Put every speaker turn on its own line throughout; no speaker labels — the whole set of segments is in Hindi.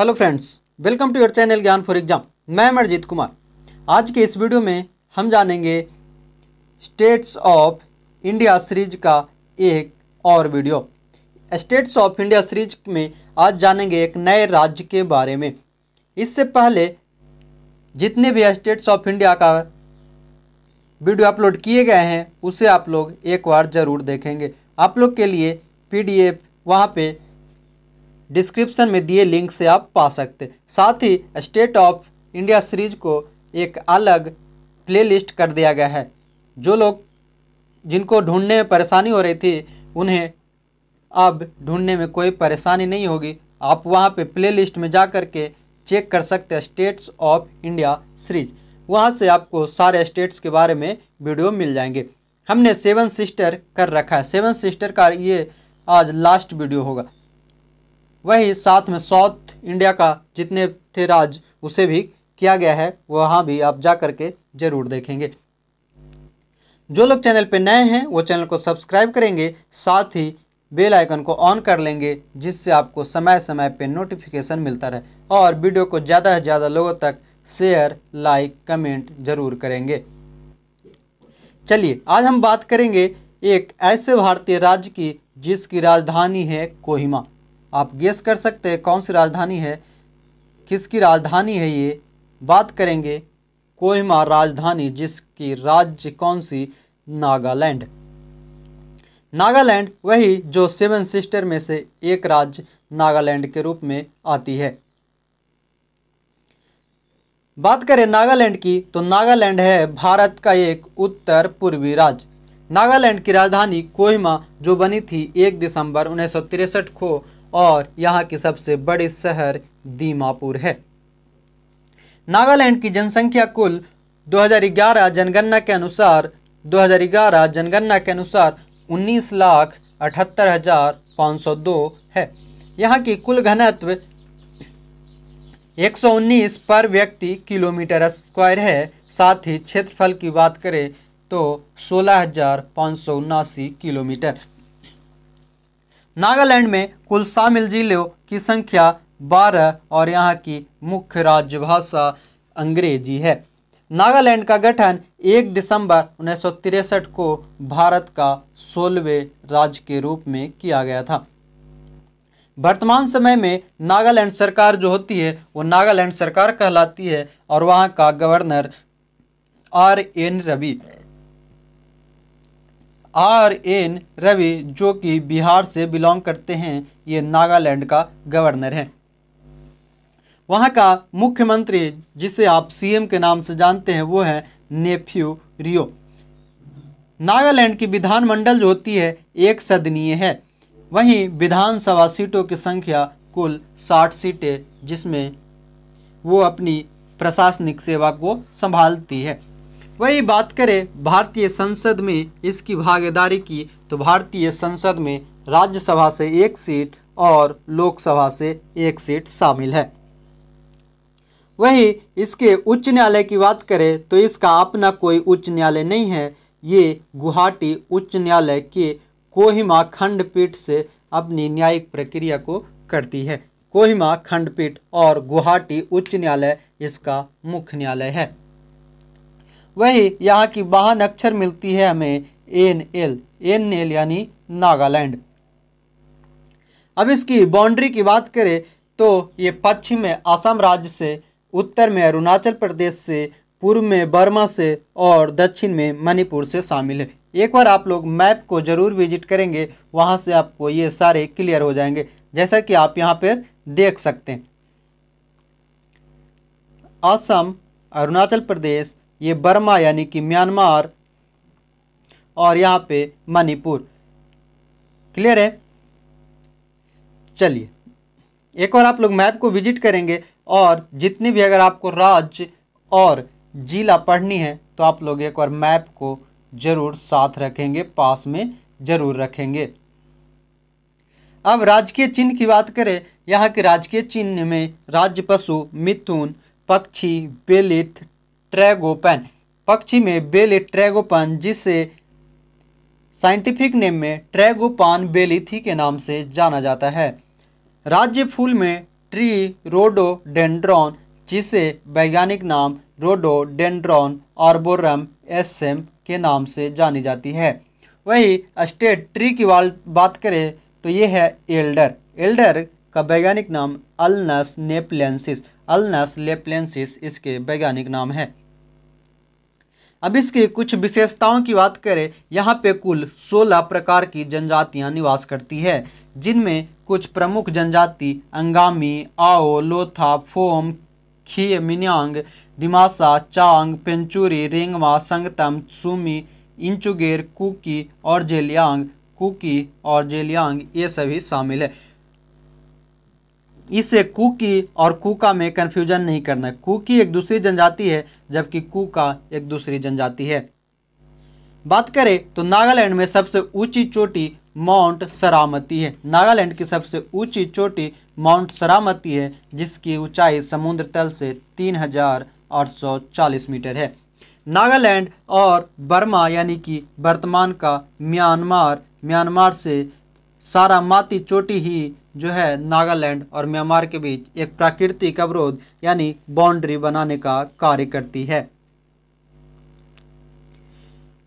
hello friends welcome to your channel Gyan for exam मैं अमरजीत कुमार आज के इस वीडियो में हम जानेंगे स्टेट्स ऑफ इंडिया सीरीज का एक और video states of India series में आज जानेंगे एक नए राज्य के बारे में इससे पहले जितने भी स्टेट्स ऑफ इंडिया का वीडियो अपलोड किए गए हैं उसे आप लोग एक बार ज़रूर देखेंगे आप लोग के लिए पीडीएफ वहाँ पर डिस्क्रिप्शन में दिए लिंक से आप पा सकते साथ ही स्टेट ऑफ इंडिया सीरीज को एक अलग प्लेलिस्ट कर दिया गया है जो लोग जिनको ढूंढने में परेशानी हो रही थी उन्हें अब ढूंढने में कोई परेशानी नहीं होगी आप वहाँ पे प्लेलिस्ट में जा कर के चेक कर सकते हैं स्टेट्स ऑफ इंडिया सीरीज वहाँ से आपको सारे स्टेट्स के बारे में वीडियो मिल जाएंगे हमने सेवन सिस्टर कर रखा है सेवन सिस्टर का ये आज लास्ट वीडियो होगा वही साथ में साउथ इंडिया का जितने थे राज उसे भी किया गया है वहाँ भी आप जा करके ज़रूर देखेंगे जो लोग चैनल पर नए हैं वो चैनल को सब्सक्राइब करेंगे साथ ही बेल आइकन को ऑन कर लेंगे जिससे आपको समय समय पे नोटिफिकेशन मिलता रहे और वीडियो को ज़्यादा से ज़्यादा लोगों तक शेयर लाइक कमेंट ज़रूर करेंगे चलिए आज हम बात करेंगे एक ऐसे भारतीय राज्य की जिसकी राजधानी है कोहिमा आप गेस कर सकते हैं कौन सी राजधानी है किसकी राजधानी है ये बात करेंगे कोहिमा राजधानी जिसकी राज्य कौन सी नागालैंड नागालैंड वही जो सेवन सिस्टर में से एक राज्य नागालैंड के रूप में आती है बात करें नागालैंड की तो नागालैंड है भारत का एक उत्तर पूर्वी राज्य नागालैंड की राजधानी कोहिमा जो बनी थी 1 दिसंबर उन्नीस को और यहाँ की सबसे बड़े शहर दीमापुर है नागालैंड की जनसंख्या कुल 2011 जनगणना के अनुसार 2011 जनगणना के अनुसार उन्नीस लाख अठहत्तर हजार पाँच सौ दो है यहाँ की कुल घनत्व 119 पर व्यक्ति किलोमीटर स्क्वायर है साथ ही क्षेत्रफल की बात करें तो सोलह किलोमीटर नागालैंड में कुल शामिल जिलों की संख्या 12 और यहाँ की मुख्य राज्य भाषा अंग्रेजी है नागालैंड का गठन 1 दिसंबर उन्नीस को भारत का सोलहवें राज्य के रूप में किया गया था वर्तमान समय में नागालैंड सरकार जो होती है वो नागालैंड सरकार कहलाती है और वहाँ का governor R N Ravi R N Ravi जो कि बिहार से बिलोंग करते हैं ये नागालैंड का गवर्नर है वहाँ का मुख्यमंत्री जिसे आप सीएम के नाम से जानते हैं वो है नेफ्यू रियो नागालैंड की विधानमंडल जो होती है एक सदनीय है वहीं विधानसभा सीटों की संख्या कुल साठ सीटें जिसमें वो अपनी प्रशासनिक सेवा को संभालती है वही बात करें भारतीय संसद में इसकी भागीदारी की तो भारतीय संसद में राज्यसभा से एक सीट और लोकसभा से एक सीट शामिल है वही इसके उच्च न्यायालय की बात करें तो इसका अपना कोई उच्च न्यायालय नहीं है ये गुवाहाटी उच्च न्यायालय के कोहिमा खंडपीठ से अपनी न्यायिक प्रक्रिया को करती है कोहिमा खंडपीठ और गुवाहाटी उच्च न्यायालय इसका मुख्य न्यायालय है वही यहाँ की वाहन अक्षर मिलती है हमें एन एल एन एल यानी नागालैंड अब इसकी बाउंड्री की बात करें तो ये पश्चिम में असम राज्य से उत्तर में अरुणाचल प्रदेश से पूर्व में बर्मा से और दक्षिण में मणिपुर से शामिल है एक बार आप लोग मैप को ज़रूर विजिट करेंगे वहाँ से आपको ये सारे क्लियर हो जाएंगे जैसा कि आप यहाँ पर देख सकते हैं असम अरुणाचल प्रदेश ये बर्मा यानी कि म्यांमार और यहाँ पे मणिपुर क्लियर है चलिए एक बार आप लोग मैप को विजिट करेंगे और जितने भी अगर आपको राज्य और जिला पढ़नी है तो आप लोग एक बार मैप को ज़रूर साथ रखेंगे पास में ज़रूर रखेंगे अब राजकीय चिन्ह की बात करें यहाँ के राजकीय चिन्ह में राज्य पशु मिथुन पक्षी बेलिथ ट्रैगोपन पक्षी में बेली ट्रैगोपन जिसे साइंटिफिक नेम में ट्रैगोपान बेलीथी के नाम से जाना जाता है राज्य फूल में ट्री रोडोडेंड्रॉन जिसे वैज्ञानिक नाम रोडोडेंड्रॉन आर्बोरम एसएम के नाम से जानी जाती है वही स्टेट ट्री की बात करें तो ये है एल्डर एल्डर का वैज्ञानिक नाम अल्नस नेपलेंसिस अलनस लेप्लेंसिस इसके वैज्ञानिक नाम है अब इसकी कुछ विशेषताओं की बात करें यहाँ पे कुल 16 प्रकार की जनजातियाँ निवास करती है जिनमें कुछ प्रमुख जनजाति अंगामी आओ लोथा फोम खी मिनियांग दिमासा चांग पेंचुरी रेंगवा संगतम सुमी इंचुगेर कुकी और जेलियांग कुकी और जेलियांग ये सभी शामिल है इसे कुकी और कुका में कन्फ्यूजन नहीं करना है कुकी एक दूसरी जनजाति है जबकि कुका एक दूसरी जनजाति है बात करें तो नागालैंड में सबसे ऊंची चोटी माउंट सरामती है नागालैंड की सबसे ऊंची चोटी माउंट सरामती है जिसकी ऊंचाई समुद्र तल से तीन हजार आठ सौ चालीस मीटर है नागालैंड और बर्मा यानी कि वर्तमान का म्यांमार म्यांमार से सारा माती चोटी ही जो है नागालैंड और म्यांमार के बीच एक प्राकृतिक अवरोध यानी बाउंड्री बनाने का कार्य करती है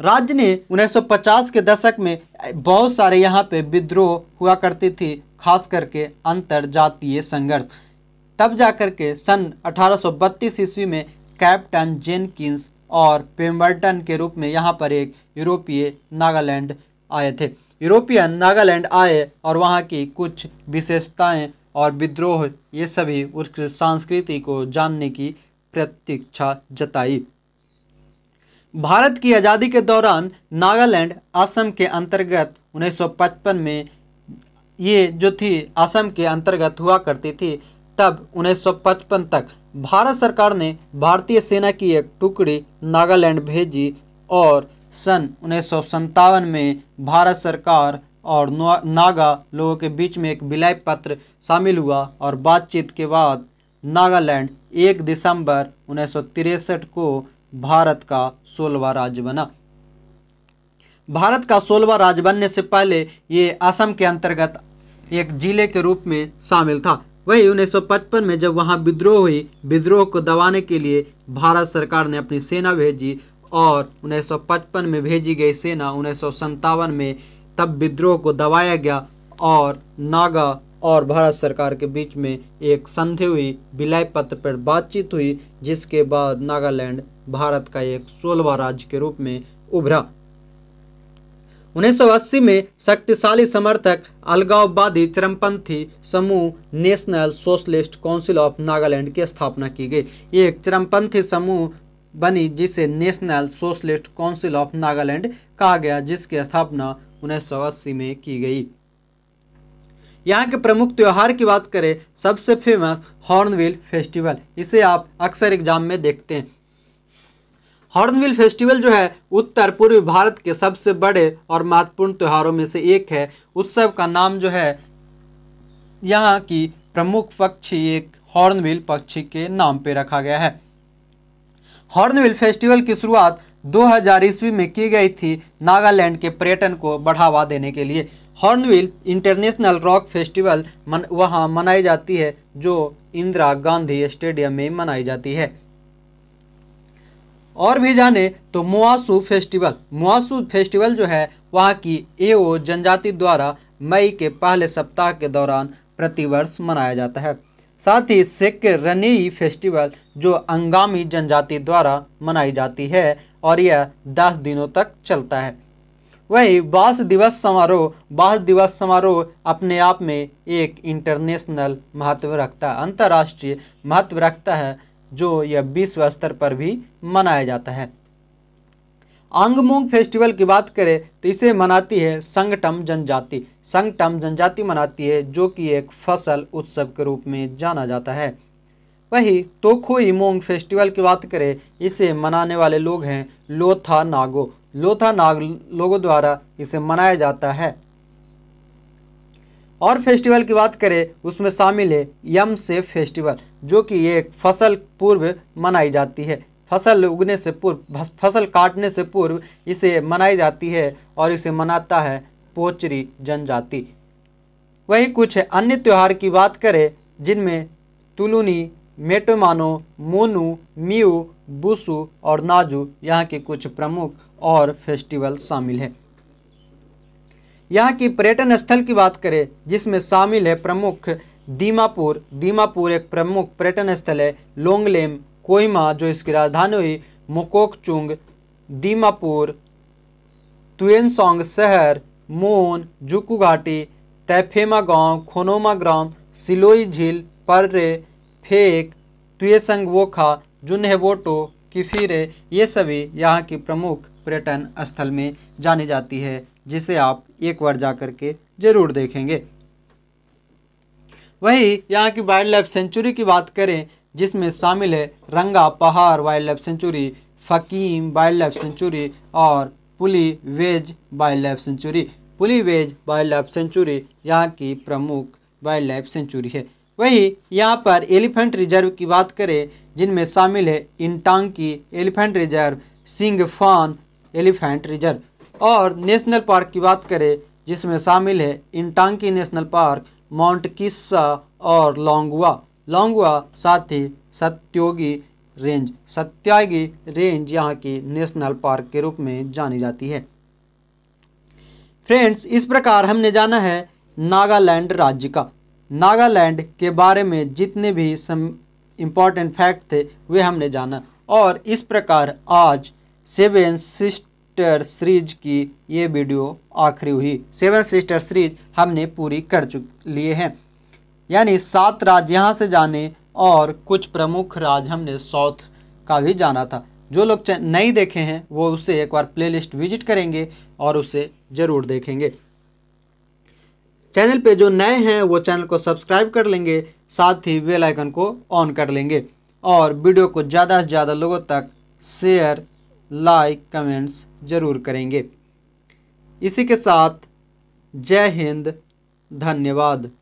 राज्य ने 1950 के दशक में बहुत सारे यहाँ पे विद्रोह हुआ करती थी खास करके अंतर जातीय संघर्ष तब जाकर के सन 1832 ईस्वी में कैप्टन जेनकिंस और पेम्बर्टन के रूप में यहाँ पर एक यूरोपीय नागालैंड आए थे यूरोपियन नागालैंड आए और वहाँ की कुछ विशेषताएं और विद्रोह ये सभी उस संस्कृति को जानने की प्रतीक्षा जताई भारत की आज़ादी के दौरान नागालैंड असम के अंतर्गत 1955 में ये जो थी असम के अंतर्गत हुआ करती थी तब 1955 तक भारत सरकार ने भारतीय सेना की एक टुकड़ी नागालैंड भेजी और सन उन्नीस में भारत सरकार और नागा लोगों के बीच में एक विलय पत्र शामिल हुआ और बातचीत के बाद नागालैंड एक दिसंबर उन्नीस को भारत का सोलवा राज्य बना भारत का सोलवा राज्य बनने से पहले ये असम के अंतर्गत एक जिले के रूप में शामिल था वही 1955 में जब वहाँ विद्रोह हुई विद्रोह को दबाने के लिए भारत सरकार ने अपनी सेना भेजी और 1955 में भेजी गई सेना उन्नीस में तब विद्रोह को दबाया गया और नागा और भारत सरकार के बीच में एक संधि हुई विलय पत्र पर बातचीत हुई जिसके बाद नागालैंड भारत का एक सोलवा राज्य के रूप में उभरा 1980 में शक्तिशाली समर्थक अलगाववादी चरमपंथी समूह national socialist council of Nagaland की स्थापना की गई एक चरमपंथी समूह बनी जिसे national socialist council of Nagaland कहा गया जिसकी स्थापना उन्नीस में की गई यहाँ के प्रमुख त्यौहार की बात करें सबसे फेमस हॉर्नविल फेस्टिवल इसे आप अक्सर एग्जाम में देखते हैं हॉर्नविल फेस्टिवल जो है उत्तर पूर्व भारत के सबसे बड़े और महत्वपूर्ण त्योहारों में से एक है उत्सव का नाम जो है यहाँ की प्रमुख पक्षी एक हॉर्नविल पक्षी के नाम पे रखा गया है हॉर्नविल फेस्टिवल की शुरुआत 2000 ईस्वी में की गई थी नागालैंड के पर्यटन को बढ़ावा देने के लिए हॉर्नविल इंटरनेशनल रॉक फेस्टिवल मन, वहाँ मनाई जाती है जो इंदिरा गांधी स्टेडियम में मनाई जाती है और भी जाने तो मुआसु फेस्टिवल मुआसु फेस्टिवल जो है वहाँ की एओ जनजाति द्वारा मई के पहले सप्ताह के दौरान प्रतिवर्ष मनाया जाता है साथ ही सिख रनी फेस्टिवल जो अंगामी जनजाति द्वारा मनाई जाती है और यह दस दिनों तक चलता है वही बास दिवस समारोह बास दिवस समारोह अपने आप में एक इंटरनेशनल महत्व रखता है अंतर्राष्ट्रीय महत्व रखता है जो यह विश्व स्तर पर भी मनाया जाता है आंगमोंग फेस्टिवल की बात करें तो इसे मनाती है संगटम जनजाति संगटम जनजाति मनाती है जो कि एक फसल उत्सव के रूप में जाना जाता है वही तोखो इमोंग फेस्टिवल की बात करें इसे मनाने वाले लोग हैं लोथा नागो लोथा नाग लोगों द्वारा इसे मनाया जाता है और फेस्टिवल की बात करें उसमें शामिल है यम से फेस्टिवल जो कि एक फसल पूर्व मनाई जाती है फसल उगने से पूर्व फसल काटने से पूर्व इसे मनाई जाती है और इसे मनाता है पोचरी जनजाति वहीं कुछ अन्य त्यौहार की बात करें जिनमें तुलुनी मेटोमानो मोनू मियू बुसु और नाजू यहाँ के कुछ प्रमुख और फेस्टिवल शामिल हैं यहाँ की पर्यटन स्थल की बात करें जिसमें शामिल है प्रमुख दीमापुर दीमापुर एक प्रमुख पर्यटन स्थल है लोंगलेम कोयमा जो इसकी राजधानी हुई मोकोकचुंग दीमापुर तुएनसोंग शहर मोन जुकू घाटी तैफेमा गांव खोनोमा ग्राम सिलोई झील पर्रे फेक तुएसंग वोखा किफिरे ये सभी यहाँ की प्रमुख पर्यटन स्थल में जानी जाती है जिसे आप एक बार जा के ज़रूर देखेंगे वहीं यहाँ की वाइल्ड लाइफ सेंचुरी की बात करें जिसमें शामिल है Rangapahar wildlife sanctuary Fakim wildlife sanctuary और Puliebadze wildlife sanctuary Puliebadze wildlife sanctuary यहाँ की प्रमुख वाइल्ड लाइफ सेंचुरी है वहीं यहाँ पर एलिफेंट रिजर्व की बात करें जिनमें शामिल है Intanki elephant reserve Singphan elephant reserve और नेशनल पार्क की बात करें जिसमें शामिल है इंटांकी नेशनल पार्क माउंट किस्सा और लौंगुआ लॉन्ग साथ ही सत्योगी रेंज सत्यागी रेंज यहाँ की नेशनल पार्क के रूप में जानी जाती है फ्रेंड्स इस प्रकार हमने जाना है नागालैंड राज्य का नागालैंड के बारे में जितने भी सम इम्पॉर्टेंट फैक्ट थे वे हमने जाना और इस प्रकार आज सेवन सिस्टर सीरीज की ये वीडियो आखिरी हुई सेवन सिस्टर सीरीज हमने पूरी कर चुक लिए हैं यानी सात राज्य यहाँ से जाने और कुछ प्रमुख राज्य हमने साउथ का भी जाना था जो लोग नहीं देखे हैं वो उसे एक बार प्लेलिस्ट विजिट करेंगे और उसे ज़रूर देखेंगे चैनल पे जो नए हैं वो चैनल को सब्सक्राइब कर लेंगे साथ ही बेल आइकन को ऑन कर लेंगे और वीडियो को ज़्यादा से ज़्यादा लोगों तक शेयर लाइक कमेंट्स ज़रूर करेंगे इसी के साथ जय हिंद धन्यवाद